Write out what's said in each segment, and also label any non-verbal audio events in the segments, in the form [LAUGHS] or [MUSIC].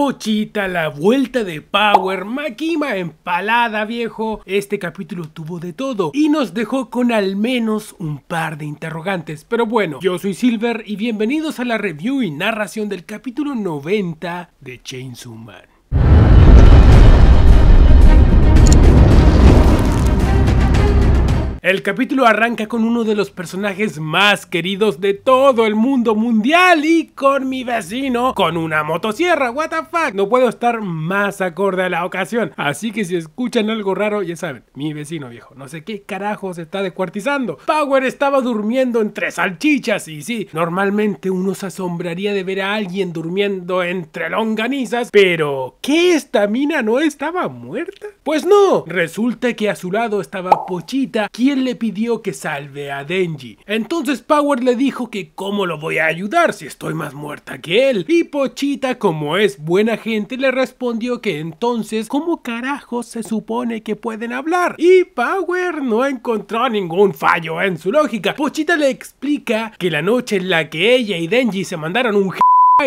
Pochita, la vuelta de Power, Makima empalada, viejo. Este capítulo tuvo de todo y nos dejó con al menos un par de interrogantes. Pero bueno, yo soy Silver y bienvenidos a la review y narración del capítulo 90 de Chainsaw Man. El capítulo arranca con uno de los personajes más queridos de todo el mundo mundial y con mi vecino con una motosierra, what the fuck, no puedo estar más acorde a la ocasión, así que si escuchan algo raro ya saben, mi vecino viejo, no sé qué carajo se está descuartizando, Power estaba durmiendo entre salchichas y sí, normalmente uno se asombraría de ver a alguien durmiendo entre longanizas, pero ¿qué esta mina no estaba muerta? Pues no, resulta que a su lado estaba Pochita, quien le pidió que salve a Denji. Entonces Power le dijo que cómo lo voy a ayudar si estoy más muerta que él. Y Pochita, como es buena gente, le respondió que entonces, ¿cómo carajos se supone que pueden hablar? Y Power no encontró ningún fallo en su lógica. Pochita le explica que la noche en la que ella y Denji se mandaron un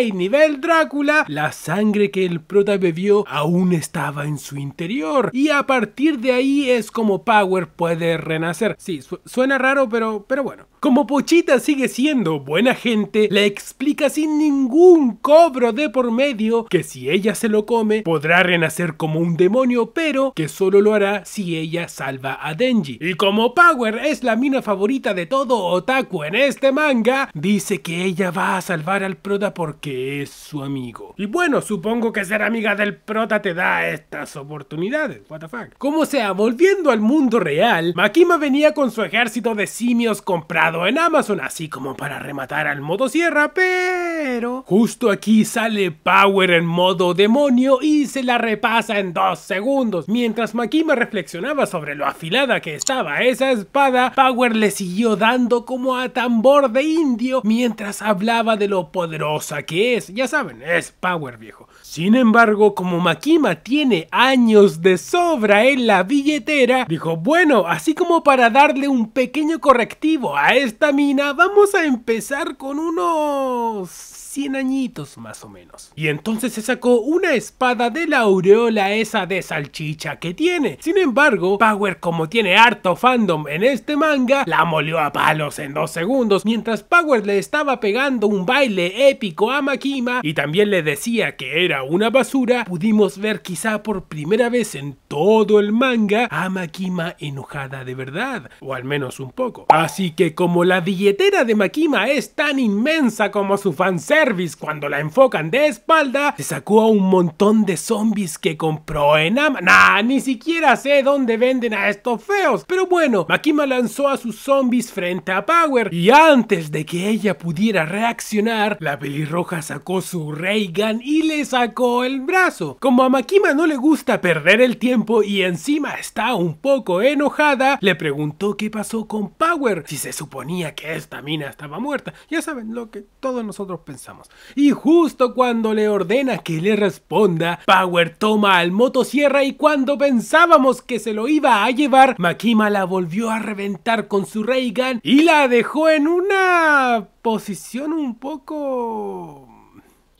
y nivel Drácula, la sangre que el prota bebió aún estaba en su interior. Y a partir de ahí es como Power puede renacer. Sí, suena raro, pero, pero bueno. Como Pochita sigue siendo buena gente, le explica sin ningún cobro de por medio que si ella se lo come, podrá renacer como un demonio, pero que solo lo hará si ella salva a Denji. Y como Power es la mina favorita de todo otaku en este manga, dice que ella va a salvar al prota porque es su amigo. Y bueno, supongo que ser amiga del prota te da estas oportunidades, what fuck. Como sea, volviendo al mundo real, Makima venía con su ejército de simios comprados en Amazon, así como para rematar al modo sierra, pero justo aquí sale Power en modo demonio y se la repasa en dos segundos. Mientras Makima reflexionaba sobre lo afilada que estaba esa espada, Power le siguió dando como a tambor de indio mientras hablaba de lo poderosa que es. Ya saben, es Power viejo. Sin embargo, como Makima tiene años de sobra en la billetera, dijo, bueno, así como para darle un pequeño correctivo a estamina, vamos a empezar con unos 100 añitos más o menos. Y entonces se sacó una espada de la aureola esa de salchicha que tiene. Sin embargo, Power como tiene harto fandom en este manga, la molió a palos en dos segundos, mientras Power le estaba pegando un baile épico a Makima y también le decía que era una basura, pudimos ver quizá por primera vez en todo el manga a Makima enojada de verdad, o al menos un poco. Así que como la billetera de Makima es tan inmensa como su fanzine cuando la enfocan de espalda, se sacó a un montón de zombies que compró en Amazon. Nah, ni siquiera sé dónde venden a estos feos. Pero bueno, Makima lanzó a sus zombies frente a Power y antes de que ella pudiera reaccionar, la pelirroja sacó su Reigan y le sacó el brazo. Como a Makima no le gusta perder el tiempo y encima está un poco enojada, le preguntó qué pasó con Power si se suponía que esta mina estaba muerta. Ya saben lo que todos nosotros pensamos. Y justo cuando le ordena que le responda, Power toma al motosierra y cuando pensábamos que se lo iba a llevar, Makima la volvió a reventar con su Ray y la dejó en una posición un poco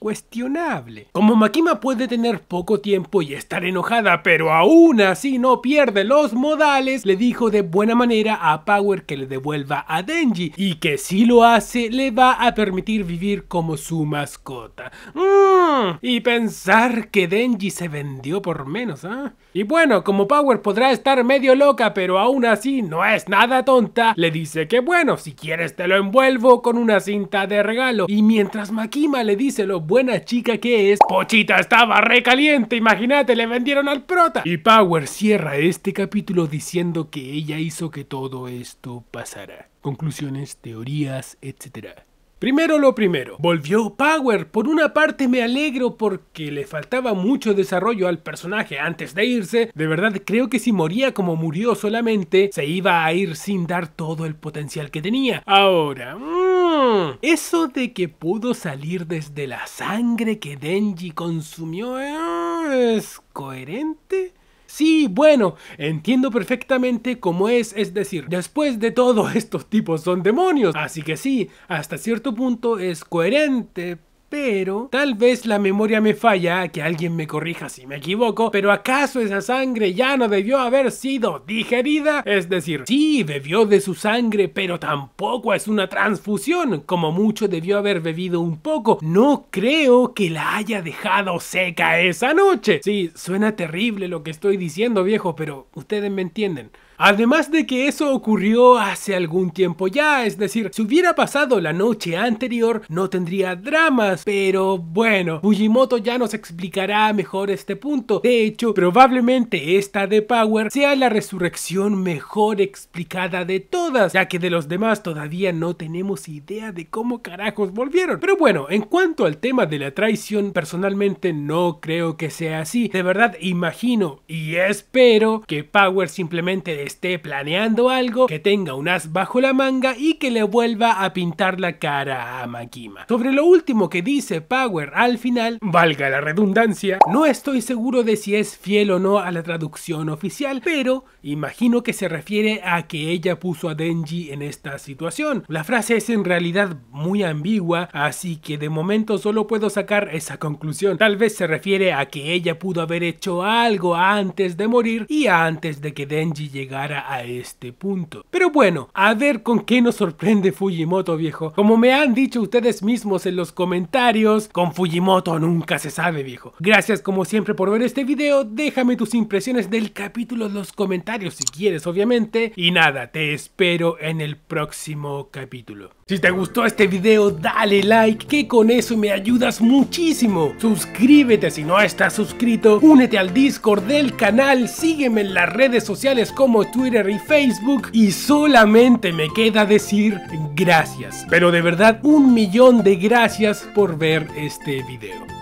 cuestionable. Como Makima puede tener poco tiempo y estar enojada, pero aún así no pierde los modales, le dijo de buena manera a Power que le devuelva a Denji y que si lo hace le va a permitir vivir como su mascota. Mm, y pensar que Denji se vendió por menos, ¿ah? Y bueno, como Power podrá estar medio loca, pero aún así no es nada tonta, le dice que bueno, si quieres te lo envuelvo con una cinta de regalo. Y mientras Makima le dice lo bueno buena chica que es, Pochita estaba recaliente, imagínate, le vendieron al prota. Y Power cierra este capítulo diciendo que ella hizo que todo esto pasara. Conclusiones, teorías, etcétera. Primero lo primero, volvió Power. Por una parte me alegro porque le faltaba mucho desarrollo al personaje antes de irse. De verdad creo que si moría como murió solamente, se iba a ir sin dar todo el potencial que tenía. Ahora... Mm, eso de que pudo salir desde la sangre que Denji consumió es coherente. Sí, bueno, entiendo perfectamente cómo es, es decir, después de todo [LAUGHS] estos tipos son demonios, así que sí, hasta cierto punto es coherente, pero tal vez la memoria me falla, que alguien me corrija si me equivoco, pero ¿acaso esa sangre ya no debió haber sido digerida? Es decir, sí, bebió de su sangre, pero tampoco es una transfusión, como mucho debió haber bebido un poco. No creo que la haya dejado seca esa noche. Sí, suena terrible lo que estoy diciendo, viejo, pero ustedes me entienden. Además de que eso ocurrió hace algún tiempo ya, es decir, si hubiera pasado la noche anterior no tendría dramas, pero bueno, Fujimoto ya nos explicará mejor este punto. De hecho, probablemente esta de Power sea la resurrección mejor explicada de todas, ya que de los demás todavía no tenemos idea de cómo carajos volvieron. Pero bueno, en cuanto al tema de la traición, personalmente no creo que sea así. De verdad, imagino y espero que Power simplemente esté planeando algo, que tenga un as bajo la manga y que le vuelva a pintar la cara a Makima. Sobre lo último que dice Power al final, valga la redundancia, no estoy seguro de si es fiel o no a la traducción oficial, pero imagino que se refiere a que ella puso a Denji en esta situación. La frase es en realidad muy ambigua, así que de momento solo puedo sacar esa conclusión. Tal vez se refiere a que ella pudo haber hecho algo antes de morir y antes de que Denji llegara a este punto. Pero bueno, a ver con qué nos sorprende Fujimoto, viejo. Como me han dicho ustedes mismos en los comentarios, con Fujimoto nunca se sabe, viejo. Gracias como siempre por ver este video, déjame tus impresiones del capítulo en los comentarios si quieres, obviamente. Y nada, te espero en el próximo capítulo. Si te gustó este video dale like que con eso me ayudas muchísimo. Suscríbete si no estás suscrito, únete al Discord del canal, sígueme en las redes sociales como Twitter y Facebook y solamente me queda decir gracias. Pero de verdad un millón de gracias por ver este video.